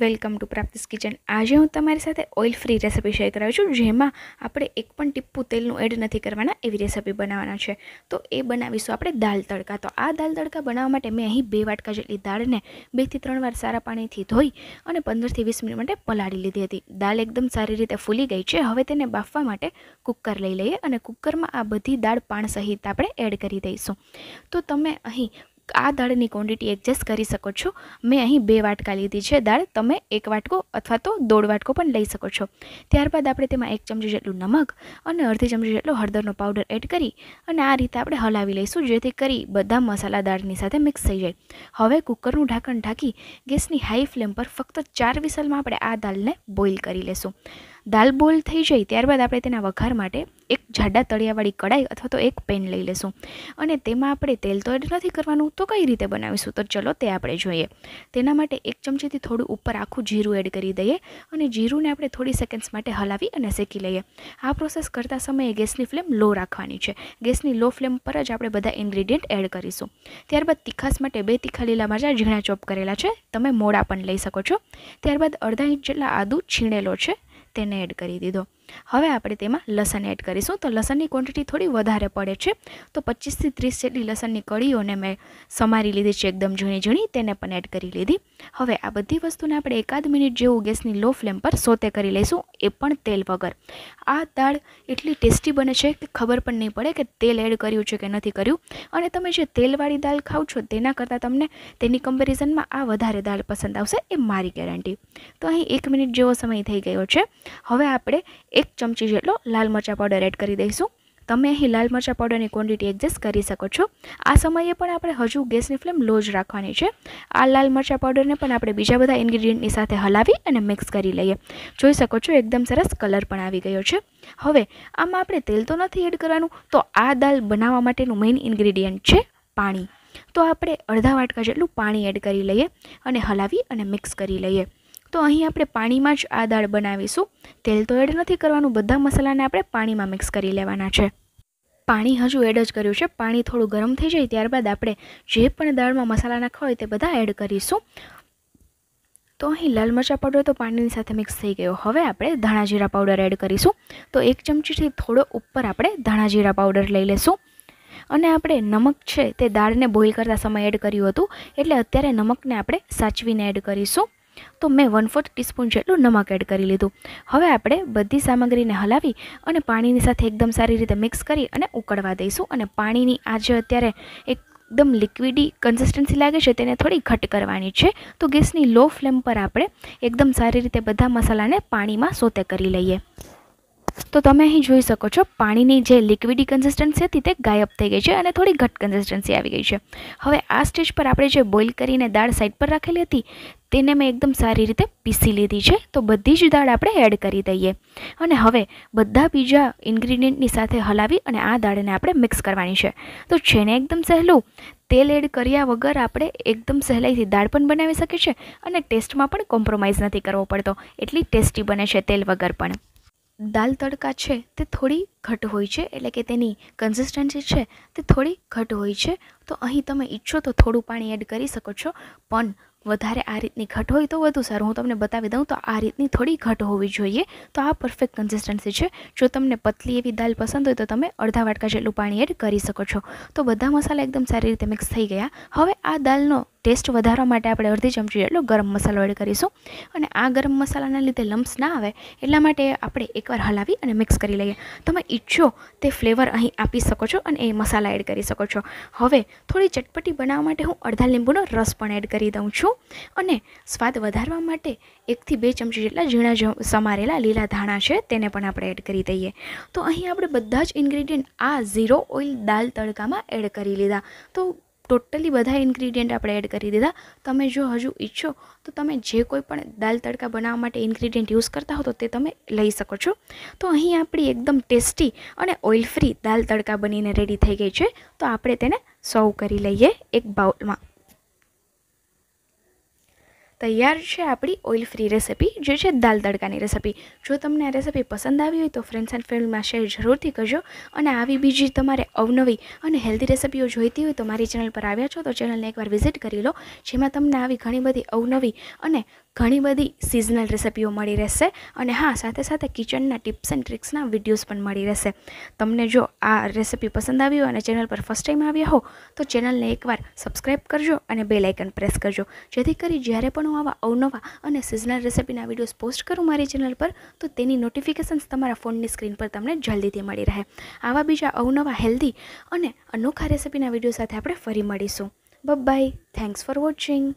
welcome to પ્રાપ્તિસ kitchen આજે હું તમારી સાથે ઓઇલ ફ્રી રેસીપી શેર કરાવું છું જેમાં આપણે એક પણ ટીપ્પું તેલનું એડ નથી કરવાના એવી રેસીપી બનાવવાના છે તો એ બનાવીશું આપણે દાલ તડકા તો આ દાલ તડકા બનાવવા માટે મેં અહીં બે વાટકા જેટલી દાળને બેથી ત્રણ વાર સારા પાણીથી ધોઈ અને પંદરથી વીસ મિનિટ માટે પલાળી લીધી હતી દાળ એકદમ સારી રીતે ફૂલી ગઈ છે હવે તેને બાફવા માટે કુકર લઈ લઈએ અને કુકરમાં આ બધી દાળ પાણ સહિત આપણે એડ કરી દઈશું તો તમે અહીં આ દાળની ક્વોન્ટિટી એડજસ્ટ કરી શકો છો મેં અહીં બે વાટકા લીધી છે દાળ તમે એક વાટકો અથવા તો દોઢ વાટકો પણ લઈ શકો છો ત્યારબાદ આપણે તેમાં એક ચમચી જેટલું નમક અને અડધી ચમચી જેટલો હળદરનો પાવડર એડ કરી અને આ રીતે આપણે હલાવી લઈશું જેથી કરી બધા મસાલા દાળની સાથે મિક્સ થઈ જાય હવે કુકરનું ઢાંકણ ઢાંકી ગેસની હાઈ ફ્લેમ પર ફક્ત ચાર વિસલમાં આપણે આ દાળને બોઇલ કરી લઈશું દાલ બોલ થઈ જાય ત્યારબાદ આપણે તેના વઘાર માટે એક જાડા તળિયાવાળી કડાઈ અથવા તો એક પેન લઈ લેશું અને તેમાં આપણે તેલ તો એડ નથી કરવાનું તો કઈ રીતે બનાવીશું તો ચલો તે આપણે જોઈએ તેના માટે એક ચમચીથી થોડું ઉપર આખું જીરું એડ કરી દઈએ અને જીરુંને આપણે થોડી સેકન્ડ્સ માટે હલાવી અને શેકી લઈએ આ પ્રોસેસ કરતા સમયે ગેસની ફ્લેમ લો રાખવાની છે ગેસની લો ફ્લેમ પર જ આપણે બધા ઇન્ગ્રીડિયન્ટ એડ કરીશું ત્યારબાદ તીખાસ માટે બે તીખા લીલા મરચાં ઝીણા ચોપ કરેલા છે તમે મોડા પણ લઈ શકો છો ત્યારબાદ અડધા ઇંચ જેટલા આદુ છીણેલો છે તેને એડ કરી દીધો હવે આપણે તેમાં લસણ એડ કરીશું તો લસણની ક્વોન્ટિટી થોડી વધારે પડે છે તો પચીસથી ત્રીસ જેટલી લસણની કળીઓને મેં સમારી લીધી છે એકદમ ઝીણી ઝીણી તેને પણ એડ કરી લીધી હવે આ બધી વસ્તુને આપણે એકાદ મિનિટ જેવું ગેસની લો ફ્લેમ પર સોતે કરી લઈશું એ પણ તેલ વગર આ દાળ એટલી ટેસ્ટી બને છે કે ખબર પણ નહીં પડે કે તેલ એડ કર્યું છે કે નથી કર્યું અને તમે જે તેલવાળી દાળ ખાવ છો તેના કરતાં તમને તેની કમ્પેરિઝનમાં આ વધારે દાળ પસંદ આવશે એ મારી ગેરંટી તો અહીં એક મિનિટ જેવો સમય થઈ ગયો છે હવે આપણે એ એક ચમચી જેટલો લાલ મરચાં પાવડર એડ કરી દઈશું તમે અહીં લાલ મરચાં પાવડરની ક્વોન્ટિટી એડજસ્ટ કરી શકો છો આ સમયે પણ આપણે હજુ ગેસની ફ્લેમ લો જ રાખવાની છે આ લાલ મરચાં પાવડરને પણ આપણે બીજા બધા ઇન્ગ્રીડિયન્ટની સાથે હલાવી અને મિક્સ કરી લઈએ જોઈ શકો છો એકદમ સરસ કલર પણ આવી ગયો છે હવે આમાં આપણે તેલ તો નથી એડ કરવાનું તો આ દાલ બનાવવા માટેનું મેઇન ઇન્ગ્રીડિયન્ટ છે પાણી તો આપણે અડધા વાટકા જેટલું પાણી એડ કરી લઈએ અને હલાવી અને મિક્સ કરી લઈએ તો અહીં આપણે પાણીમાં જ આ દાળ બનાવીશું તેલ તો એડ નથી કરવાનું બધા મસાલાને આપણે પાણીમાં મિક્સ કરી લેવાના છે પાણી હજુ એડ જ કર્યું છે પાણી થોડું ગરમ થઈ જાય ત્યારબાદ આપણે જે પણ દાળમાં મસાલા નાખવા હોય તે બધા એડ કરીશું તો અહીં લાલ મરચાં પાવડર તો પાણીની સાથે મિક્સ થઈ ગયો હવે આપણે ધાણાજીરા પાવડર એડ કરીશું તો એક ચમચીથી થોડો ઉપર આપણે ધાણા પાવડર લઈ લેશું અને આપણે નમક છે તે દાળને બોઇલ કરતા સમય એડ કર્યું હતું એટલે અત્યારે નમકને આપણે સાચવીને એડ કરીશું તો મેં વન ફોર્થ ટીસ્પૂન જેટલું નમક એડ કરી લીધું હવે આપણે બધી સામગ્રીને હલાવી અને પાણીની સાથે એકદમ સારી રીતે મિક્સ કરી અને ઉકળવા દઈશું અને પાણીની આજે જે અત્યારે એકદમ લિક્વિડી કન્સિસ્ટન્સી લાગે છે તેને થોડી ઘટ કરવાની છે તો ગેસની લો ફ્લેમ પર આપણે એકદમ સારી રીતે બધા મસાલાને પાણીમાં સોતે કરી લઈએ તો તમે અહીં જોઈ શકો છો પાણીની જે લિક્વિડી કન્સિસ્ટન્સી હતી તે ગાયબ થઈ ગઈ છે અને થોડી ઘટ કન્સિસ્ટન્સી આવી ગઈ છે હવે આ સ્ટેજ પર આપણે જે બોઇલ કરીને દાળ સાઈડ પર રાખેલી હતી તેને મેં એકદમ સારી રીતે પીસી લીધી છે તો બધી જ દાળ આપણે એડ કરી દઈએ અને હવે બધા બીજા ઇન્ગ્રીડિયન્ટની સાથે હલાવી અને આ દાળને આપણે મિક્સ કરવાની છે તો છેને એકદમ સહેલું તેલ એડ કર્યા વગર આપણે એકદમ સહેલાઈથી દાળ પણ બનાવી શકીએ છીએ અને ટેસ્ટમાં પણ કોમ્પ્રોમાઇઝ નથી કરવો પડતો એટલી ટેસ્ટી બને છે તેલ વગર પણ દાલ તડકા છે તે થોડી ઘટ હોય છે એટલે કે તેની કન્સિસ્ટન્સી છે તે થોડી ઘટ હોય છે તો અહીં તમે ઈચ્છો તો થોડું પાણી એડ કરી શકો છો પણ વધારે આ રીતની ઘટ હોય તો વધુ સારું હું તમને બતાવી દઉં તો આ રીતની થોડી ઘટ હોવી જોઈએ તો આ પરફેક્ટ કન્સિસ્ટન્સી છે જો તમને પતલી એવી દાલ પસંદ હોય તો તમે અડધા વાટકા જેટલું પાણી એડ કરી શકો છો તો બધા મસાલા એકદમ સારી રીતે મિક્સ થઈ ગયા હવે આ દાલનો ટેસ્ટ વધારવા માટે આપણે અડધી ચમચી જેટલો ગરમ મસાલો એડ કરીશું અને આ ગરમ મસાલાના લીધે લમ્સ ના આવે એટલા માટે આપણે એકવાર હલાવી અને મિક્સ કરી લઈએ તમે ઈચ્છો તે ફ્લેવર અહીં આપી શકો છો અને એ મસાલા એડ કરી શકો છો હવે થોડી ચટપટી બનાવવા માટે હું અડધા લીંબુનો રસ પણ એડ કરી દઉં છું અને સ્વાદ વધારવા માટે એકથી બે ચમચી જેટલા ઝીણા સમારેલા લીલા ધાણા છે તેને પણ આપણે એડ કરી દઈએ તો અહીં આપણે બધા જ ઇન્ગ્રેડિયન્ટ આ ઝીરો ઓઇલ દાલ તડકામાં એડ કરી લીધા તો ટોટલી બધા ઇન્ગ્રીડિયન્ટ આપણે એડ કરી દીધા તમે જો હજુ ઈચ્છો તો તમે જે કોઈ પણ દાલ તડકા બનાવવા માટે ઇન્ગ્રીડિયન્ટ યુઝ કરતા હો તો તે તમે લઈ શકો છો તો અહીં આપણી એકદમ ટેસ્ટી અને ઓઇલ ફ્રી દાલ તડકા બનીને રેડી થઈ ગઈ છે તો આપણે તેને સર્વ કરી લઈએ એક બાઉલમાં તૈયાર છે આપણી ઓઇલ ફ્રી રેસીપી જે છે દાલ તડકાની રેસીપી જો તમને આ રેસિપી પસંદ આવી હોય તો ફ્રેન્ડ્સ એન્ડ ફેમિલીમાં શેર જરૂરથી કરજો અને આવી બીજી તમારે અવનવી અને હેલ્ધી રેસીપીઓ જોઈતી હોય તો મારી ચેનલ પર આવ્યા છો તો ચેનલને એકવાર વિઝિટ કરી લો જેમાં તમને આવી ઘણી બધી અવનવી અને ઘણી બધી સિઝનલ રેસિપીઓ મળી રહેશે અને હા સાથે સાથે કિચનના ટિપ્સ એન્ડ ટ્રિક્સના વિડીયોઝ પણ મળી રહેશે તમને જો આ રેસિપી પસંદ આવી હોય અને ચેનલ પર ફર્સ્ટ ટાઈમ આવ્યા હો તો ચેનલને એકવાર સબસ્ક્રાઈબ કરજો અને બે લાઇકન પ્રેસ કરજો જેથી કરી જ્યારે પણ હું આવા અવનવા અને સિઝનલ રેસિપીના વિડીયોઝ પોસ્ટ કરું મારી ચેનલ પર તો તેની નોટિફિકેશન્સ તમારા ફોનની સ્ક્રીન પર તમને જલ્દીથી મળી રહે આવા બીજા અવનવા હેલ્ધી અને અનોખા રેસિપીના વિડીયો સાથે આપણે ફરી મળીશું બાય થેન્ક્સ ફોર વોચિંગ